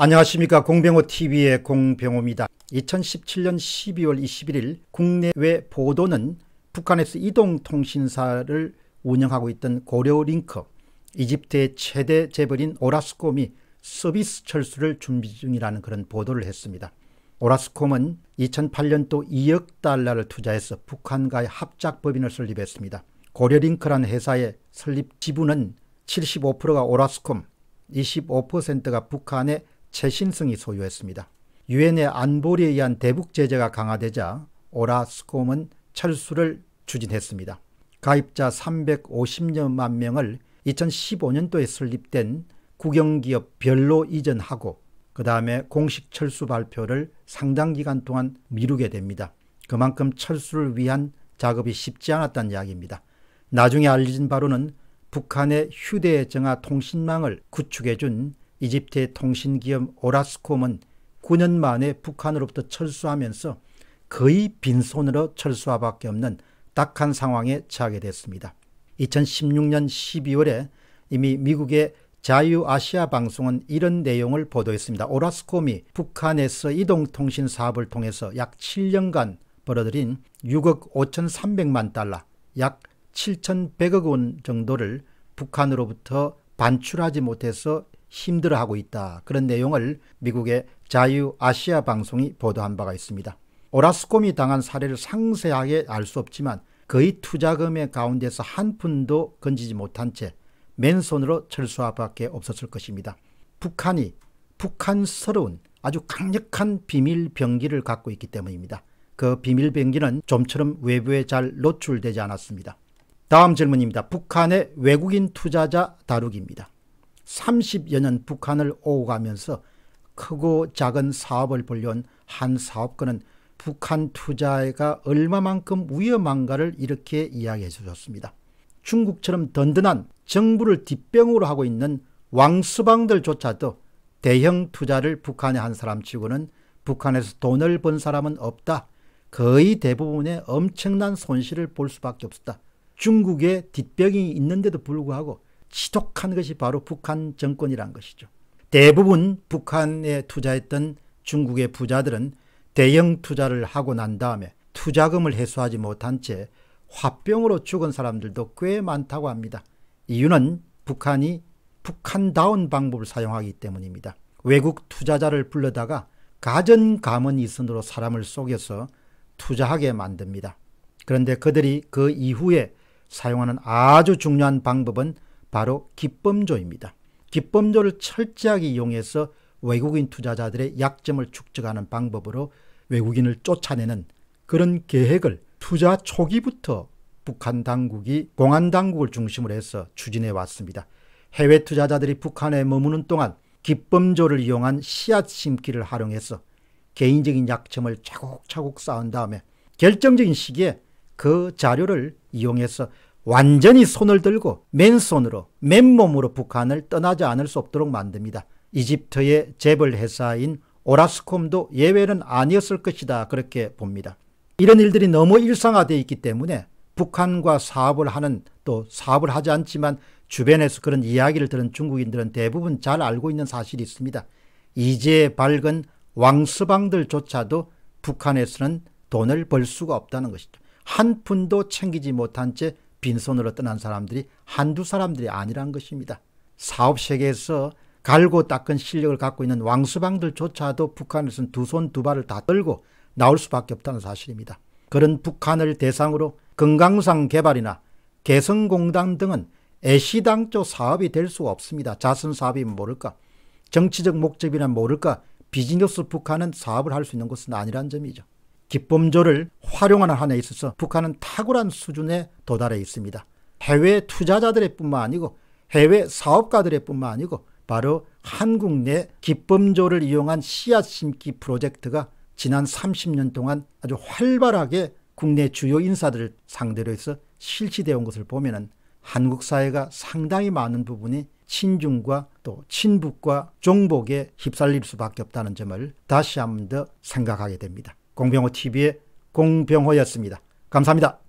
안녕하십니까 공병호TV의 공병호입니다. 2017년 12월 21일 국내외 보도는 북한에서 이동통신사를 운영하고 있던 고려링크, 이집트의 최대 재벌인 오라스콤이 서비스 철수를 준비 중이라는 그런 보도를 했습니다. 오라스콤은 2008년도 2억 달러를 투자해서 북한과의 합작법인을 설립했습니다. 고려링크라 회사의 설립 지분은 75%가 오라스콤, 25%가 북한의 최신성이 소유했습니다. 유엔의 안보리에 의한 대북 제재가 강화되자 오라스콤은 철수를 추진했습니다. 가입자 350여만 명을 2015년도에 설립된 국영기업 별로 이전하고 그 다음에 공식 철수 발표를 상당 기간 동안 미루게 됩니다. 그만큼 철수를 위한 작업이 쉽지 않았다는 이야기입니다. 나중에 알려진 바로는 북한의 휴대전화 통신망을 구축해준 이집트의 통신기업 오라스콤은 9년 만에 북한으로부터 철수하면서 거의 빈손으로 철수화밖에 없는 딱한 상황에 처하게 됐습니다. 2016년 12월에 이미 미국의 자유아시아 방송은 이런 내용을 보도했습니다. 오라스콤이 북한에서 이동통신 사업을 통해서 약 7년간 벌어들인 6억 5,300만 달러, 약 7,100억 원 정도를 북한으로부터 반출하지 못해서 힘들어하고 있다. 그런 내용을 미국의 자유아시아 방송이 보도한 바가 있습니다. 오라스콤이 당한 사례를 상세하게 알 수 없지만 거의 투자금의 가운데서 한 푼도 건지지 못한 채 맨손으로 철수할 밖에 없었을 것입니다. 북한이 북한스러운 아주 강력한 비밀 병기를 갖고 있기 때문입니다. 그 비밀 병기는 좀처럼 외부에 잘 노출되지 않았습니다. 다음 질문입니다. 북한의 외국인 투자자 다루기입니다. 30여 년 북한을 오가면서 크고 작은 사업을 벌려온 한 사업가는 북한 투자가 얼마만큼 위험한가를 이렇게 이야기해 주셨습니다. 중국처럼 든든한 정부를 뒷병으로 하고 있는 왕수방들조차도 대형 투자를 북한에 한 사람 치고는 북한에서 돈을 번 사람은 없다. 거의 대부분의 엄청난 손실을 볼 수밖에 없었다. 중국의 뒷병이 있는데도 불구하고 지독한 것이 바로 북한 정권이란 것이죠. 대부분 북한에 투자했던 중국의 부자들은 대형 투자를 하고 난 다음에 투자금을 회수하지 못한 채 화병으로 죽은 사람들도 꽤 많다고 합니다. 이유는 북한이 북한다운 방법을 사용하기 때문입니다. 외국 투자자를 불러다가 가전가문 이선으로 사람을 속여서 투자하게 만듭니다. 그런데 그들이 그 이후에 사용하는 아주 중요한 방법은 바로 기법조입니다. 기법조를 철저하게 이용해서 외국인 투자자들의 약점을 축적하는 방법으로 외국인을 쫓아내는 그런 계획을 투자 초기부터 북한 당국이 공안 당국을 중심으로 해서 추진해 왔습니다. 해외 투자자들이 북한에 머무는 동안 기법조를 이용한 씨앗 심기를 활용해서 개인적인 약점을 차곡차곡 쌓은 다음에 결정적인 시기에 그 자료를 이용해서 완전히 손을 들고 맨손으로 맨몸으로 북한을 떠나지 않을 수 없도록 만듭니다. 이집트의 재벌 회사인 오라스콤도 예외는 아니었을 것이다 그렇게 봅니다. 이런 일들이 너무 일상화되어 있기 때문에 북한과 사업을 하는 또 사업을 하지 않지만 주변에서 그런 이야기를 들은 중국인들은 대부분 잘 알고 있는 사실이 있습니다. 이제 밝은 왕스방들조차도 북한에서는 돈을 벌 수가 없다는 것이죠. 한 푼도 챙기지 못한 채 빈손으로 떠난 사람들이 한두 사람들이 아니란 것입니다. 사업 세계에서 갈고 닦은 실력을 갖고 있는 왕수방들조차도 북한에서는 두 손 두 발을 다 떨고 나올 수밖에 없다는 사실입니다. 그런 북한을 대상으로 금강산 개발이나 개성공단 등은 애시당초 사업이 될 수가 없습니다. 자선사업이 모를까 정치적 목적이란 모를까 비즈니스 북한은 사업을 할 수 있는 것은 아니란 점이죠. 기쁨조를 활용하는 한에 있어서 북한은 탁월한 수준에 도달해 있습니다. 해외 투자자들의 뿐만 아니고 해외 사업가들의 뿐만 아니고 바로 한국 내 기법조를 이용한 씨앗 심기 프로젝트가 지난 30년 동안 아주 활발하게 국내 주요 인사들을 상대로 해서 실시되어 온 것을 보면 한국 사회가 상당히 많은 부분이 친중과 또 친북과 종복에 휩쓸릴 수밖에 없다는 점을 다시 한 번 더 생각하게 됩니다. 공병호TV의 공병호였습니다. 감사합니다.